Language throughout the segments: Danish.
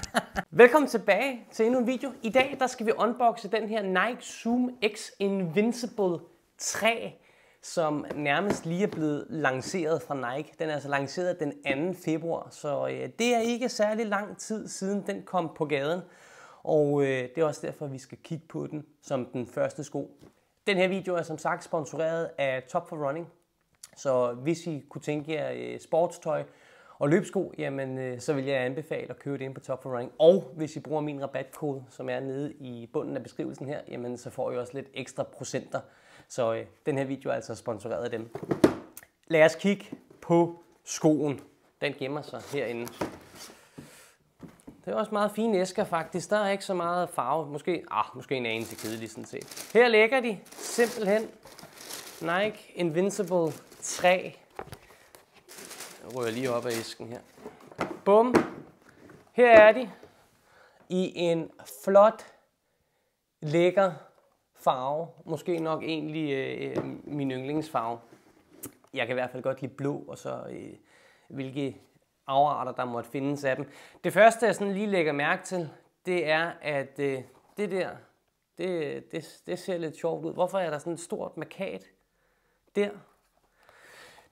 Velkommen tilbage til endnu en video. I dag der skal vi unboxe den her Nike Zoom X Invincible 3, som nærmest lige er blevet lanceret fra Nike. Den er altså lanceret den 2. februar, så øh, det er ikke særlig lang tid siden den kom på gaden. Og øh, det er også derfor, vi skal kigge på den som den første sko. Den her video er som sagt sponsoreret af Top for Running. Så hvis I kunne tænke jer øh, sportstøj, og løbsko, jamen, øh, så vil jeg anbefale at købe det ind på Top for Running. Og hvis I bruger min rabatkode, som er nede i bunden af beskrivelsen her, jamen, så får I også lidt ekstra procenter. Så øh, den her video er altså sponsoreret af dem. Lad os kigge på skoen. Den gemmer sig herinde. Det er også meget fine æsker faktisk. Der er ikke så meget farve. Måske, ah, måske en anelse kedelig sådan set. Her ligger de simpelthen Nike Invincible 3 rører lige op af æsken her. Bum. Her er de i en flot, lækker farve. Måske nok egentlig øh, min yndlingsfarve. Jeg kan i hvert fald godt lide blå, og så øh, hvilke afarter, der måtte findes af dem. Det første, jeg sådan lige lægger mærke til, det er, at øh, det der, det, det, det ser lidt sjovt ud. Hvorfor er der sådan et stort markat der?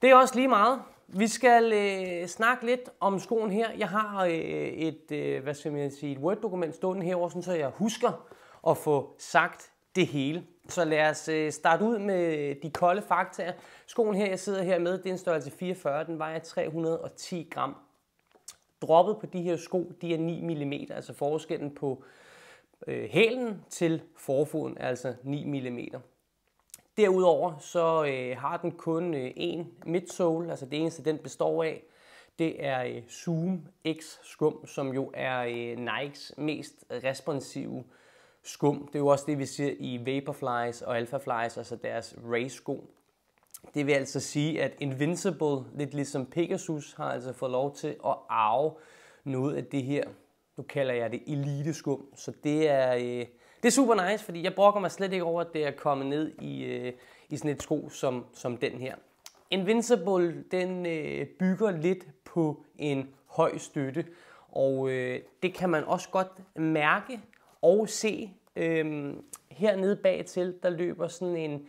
Det er også lige meget. Vi skal øh, snakke lidt om skoen her. Jeg har øh, et, øh, hvad skal man sige, et Word-dokument stående herovre, også, så jeg husker at få sagt det hele. Så lad os øh, starte ud med de kolde fakta. Skoen her, jeg sidder her med, det er en størrelse 44, den vejer 310 gram. Droppet på de her sko, de er 9 mm, altså forskellen på øh, hælen til forfoden er altså 9 mm. Derudover så øh, har den kun en øh, midsole, altså det eneste den består af, det er øh, Zoom X skum, som jo er øh, Nikes mest responsive skum. Det er jo også det, vi ser i Vaporflies og Alphaflies, altså deres race-sko. Det vil altså sige, at Invincible, lidt ligesom Pegasus, har altså fået lov til at arve noget af det her. Nu kalder jeg det elite-skum, så det er... Øh, det er super nice, fordi jeg brokker mig slet ikke over, at det er kommet ned i, øh, i sådan et sko som, som den her. Invincible, den øh, bygger lidt på en høj støtte, og øh, det kan man også godt mærke og se. Øh, hernede bag til, der løber sådan en,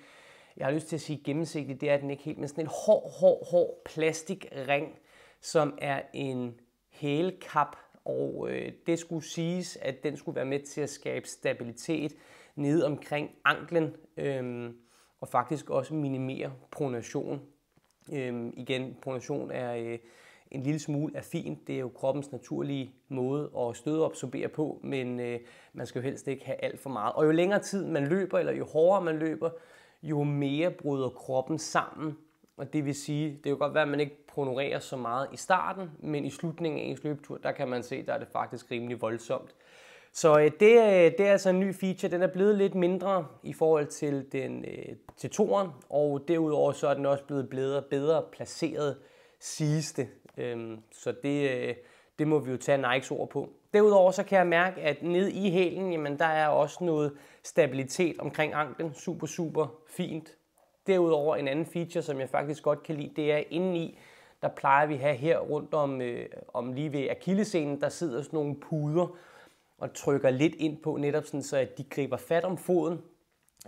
jeg har lyst til at sige gennemsigtig, det er den ikke helt, men sådan en hård, hård, hård plastikring, som er en hælkap og øh, det skulle siges, at den skulle være med til at skabe stabilitet nede omkring anklen, øh, og faktisk også minimere pronation. Øh, igen, pronation er øh, en lille smule er fint. Det er jo kroppens naturlige måde at støde absorbere på, men øh, man skal jo helst ikke have alt for meget. Og jo længere tid man løber, eller jo hårdere man løber, jo mere bryder kroppen sammen og det vil sige, det kan godt være, at man ikke pronorerer så meget i starten, men i slutningen af ens løbetur, der kan man se, der er det faktisk rimelig voldsomt. Så øh, det, er, øh, det er altså en ny feature. Den er blevet lidt mindre i forhold til, den, øh, til toren, og derudover så er den også blevet bedre, bedre placeret, sidste. det. Øhm, så det, øh, det må vi jo tage Nikes ord på. Derudover så kan jeg mærke, at nede i hælen, jamen der er også noget stabilitet omkring anklen. Super, super fint. Derudover en anden feature, som jeg faktisk godt kan lide, det er indeni, der plejer vi at have her rundt om, øh, om lige ved akillescenen, der sidder sådan nogle puder og trykker lidt ind på, netop sådan, så at de griber fat om foden,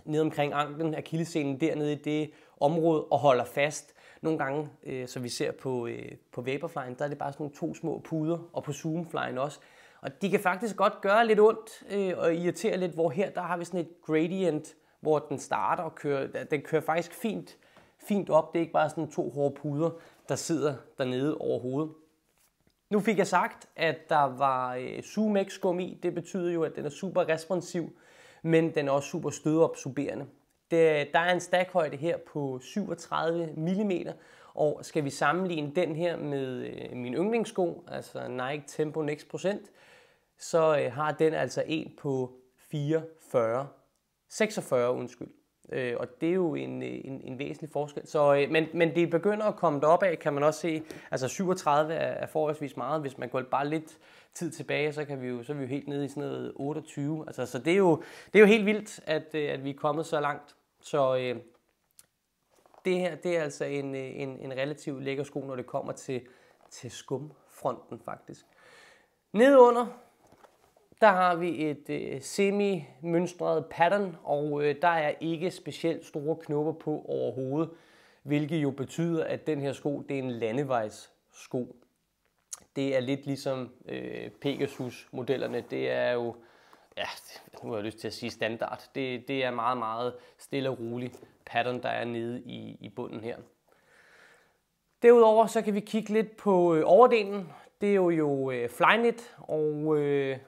ned omkring anklen, akillescenen dernede i det område og holder fast. Nogle gange, øh, så vi ser på, øh, på Vaporflyen, der er det bare sådan nogle to små puder, og på Zoomflyen også. Og de kan faktisk godt gøre lidt ondt øh, og irritere lidt, hvor her der har vi sådan et gradient hvor den starter og kører, den kører faktisk fint, fint op. Det er ikke bare sådan to hårde puder, der sidder dernede over hovedet. Nu fik jeg sagt, at der var Sumex øh, gummi. i. Det betyder jo, at den er super responsiv, men den er også super stødeabsorberende. der er en stakhøjde her på 37 mm, og skal vi sammenligne den her med øh, min yndlingssko, altså Nike Tempo Next så øh, har den altså en på 44 46, undskyld. Øh, og det er jo en, en, en væsentlig forskel. Så, øh, men, men det begynder at komme derop af, kan man også se. Altså 37 er, er forholdsvis meget. Hvis man går bare lidt tid tilbage, så, kan vi jo, så er vi jo helt nede i sådan noget 28. Altså, så det er, jo, det er jo helt vildt, at, øh, at vi er kommet så langt. Så øh, det her det er altså en, øh, en, en relativt lækker sko, når det kommer til, til skumfronten faktisk. Nedunder der har vi et øh, semi-mønstret pattern, og øh, der er ikke specielt store knopper på overhovedet, hvilket jo betyder, at den her sko det er en landevejssko. Det er lidt ligesom øh, Pegasus-modellerne. Det er jo, ja, nu har jeg lyst til at sige standard. Det, det er meget, meget stille og rolig pattern, der er nede i, i bunden her. Derudover så kan vi kigge lidt på øh, overdelen. Det er jo, jo øh, og øh,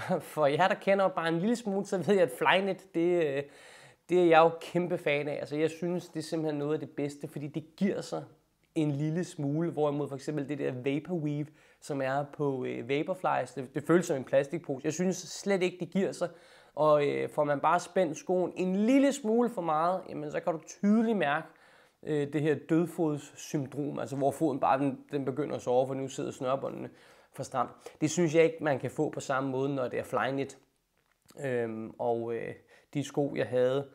For jer, der kender bare en lille smule, så ved jeg, at Flynet, det, øh, det er jeg jo kæmpe fan af. Altså, jeg synes, det er simpelthen noget af det bedste, fordi det giver sig en lille smule, hvorimod for eksempel det der Vaporweave, som er på øh, Vaporflies, det, det føles som en plastikpose. Jeg synes slet ikke, det giver sig, og øh, får man bare spændt skoen en lille smule for meget, jamen så kan du tydeligt mærke, øh, det her dødfodssyndrom, altså hvor foden bare den, den begynder at sove, for nu sidder snørbåndene for stramt. Det synes jeg ikke, man kan få på samme måde, når det er Flyknit. Øhm, og øh, de sko, jeg havde,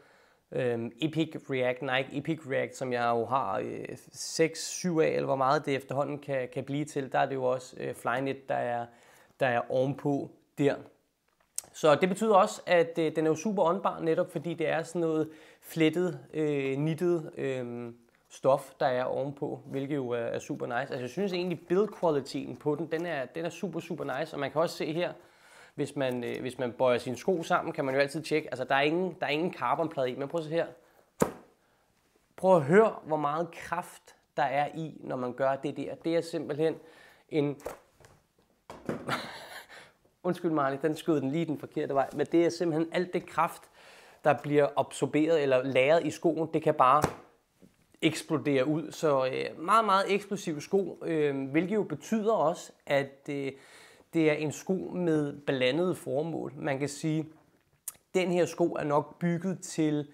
øhm, Epic React, Nike Epic React, som jeg jo har øh, 6-7 af, eller hvor meget det efterhånden kan, kan blive til, der er det jo også øh, Flyknit, der er, der er ovenpå der. Så det betyder også, at øh, den er jo super åndbar, netop fordi det er sådan noget flettet, øh, nittet øh, stof, der er ovenpå, hvilket jo er, er super nice. Altså jeg synes egentlig, build-kvaliteten på den, den er, den er super, super nice. Og man kan også se her, hvis man, øh, hvis man bøjer sine sko sammen, kan man jo altid tjekke. Altså der er ingen, der er ingen carbonplade i, men prøv at se her. Prøv at høre, hvor meget kraft der er i, når man gør det der. Det er simpelthen en undskyld Marley, den skød den lige den forkerte vej, men det er simpelthen alt det kraft, der bliver absorberet eller lagret i skoen, det kan bare eksplodere ud. Så øh, meget, meget eksplosiv sko, øh, hvilket jo betyder også, at øh, det er en sko med blandede formål. Man kan sige, den her sko er nok bygget til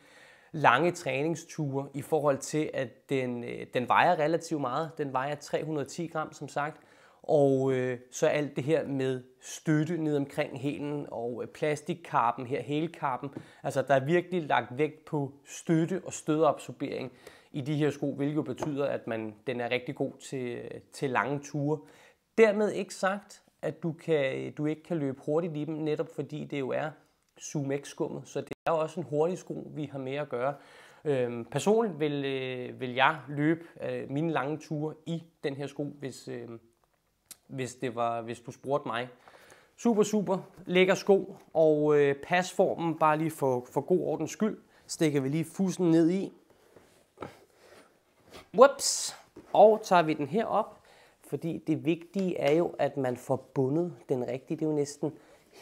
lange træningsture i forhold til, at den, øh, den vejer relativt meget. Den vejer 310 gram, som sagt. Og øh, så alt det her med støtte ned omkring hælen og øh, plastikkarpen her, hælkarpen. Altså der er virkelig lagt vægt på støtte og stødeabsorbering i de her sko, hvilket betyder, at man, den er rigtig god til, øh, til lange ture. Dermed ikke sagt, at du, kan, øh, du ikke kan løbe hurtigt i dem, netop fordi det jo er x skummet så det er jo også en hurtig sko, vi har med at gøre. Øhm, personligt vil, øh, vil jeg løbe øh, mine lange ture i den her sko, hvis, øh, hvis, det var, hvis du spurgte mig. Super, super lækker sko, og øh, pasformen bare lige for, for god ordens skyld. Stikker vi lige fusen ned i. Whoops! Og tager vi den her op, fordi det vigtige er jo, at man får bundet den rigtige. Det er jo næsten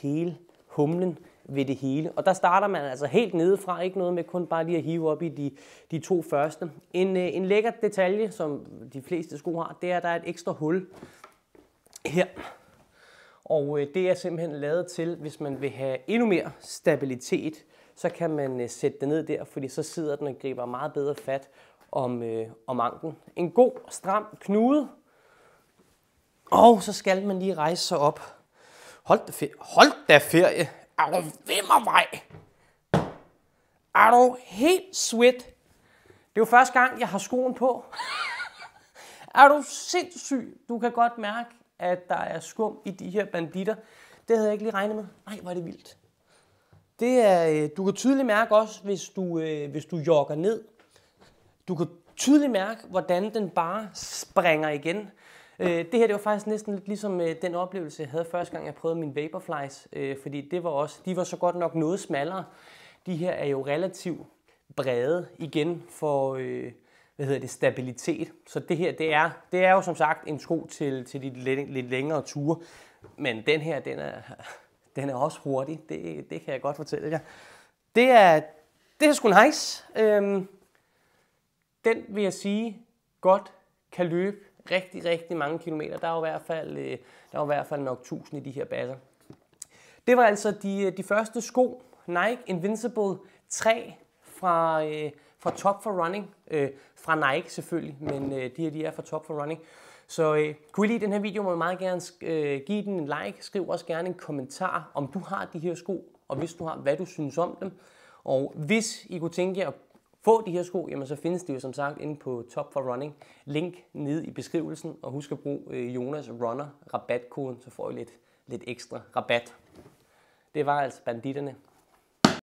hele humlen ved det hele. Og der starter man altså helt nedefra, ikke noget med kun bare lige at hive op i de, de to første. En, øh, en lækker detalje, som de fleste sko har, det er, at der er et ekstra hul her. Og øh, det er simpelthen lavet til, hvis man vil have endnu mere stabilitet, så kan man øh, sætte den ned der, fordi så sidder den og griber meget bedre fat om, øh, om anken. En god, stram knude. Og så skal man lige rejse sig op. Hold da ferie. Hold da ferie. Er du vej? Er du helt sweet? Det er jo første gang, jeg har skoen på. er du sindssyg? Du kan godt mærke, at der er skum i de her banditter. Det havde jeg ikke lige regnet med. Nej, hvor er det vildt. Det er, øh, du kan tydeligt mærke også, hvis du, øh, hvis du jogger ned. Du kan tydeligt mærke, hvordan den bare springer igen. Øh, det her det var faktisk næsten lidt ligesom øh, den oplevelse, jeg havde første gang, jeg prøvede mine Vaporflies. Øh, fordi det var også, de var så godt nok noget smallere. De her er jo relativt brede igen for, øh, hvad hedder det, stabilitet. Så det her, det er, det er jo som sagt en sko til, til de lidt, længere ture. Men den her, den er, den er også hurtig. Det, det kan jeg godt fortælle jer. Det er, det er sgu nice. Øhm, den vil jeg sige godt kan løbe rigtig, rigtig mange kilometer. Der er jo i hvert fald, øh, der er i hvert fald nok tusind i de her baller. Det var altså de, de første sko. Nike Invincible 3 fra, øh, fra Top for Running, øh, fra Nike selvfølgelig, men øh, de her de er fra Top for Running. Så øh, kunne I lide den her video, må I meget gerne øh, give den en like. Skriv også gerne en kommentar, om du har de her sko, og hvis du har, hvad du synes om dem. Og hvis I kunne tænke jer at få de her sko, jamen så findes de jo som sagt inde på Top for Running. Link nede i beskrivelsen, og husk at bruge øh, Jonas Runner rabatkoden, så får I lidt, lidt ekstra rabat. Det var altså banditterne.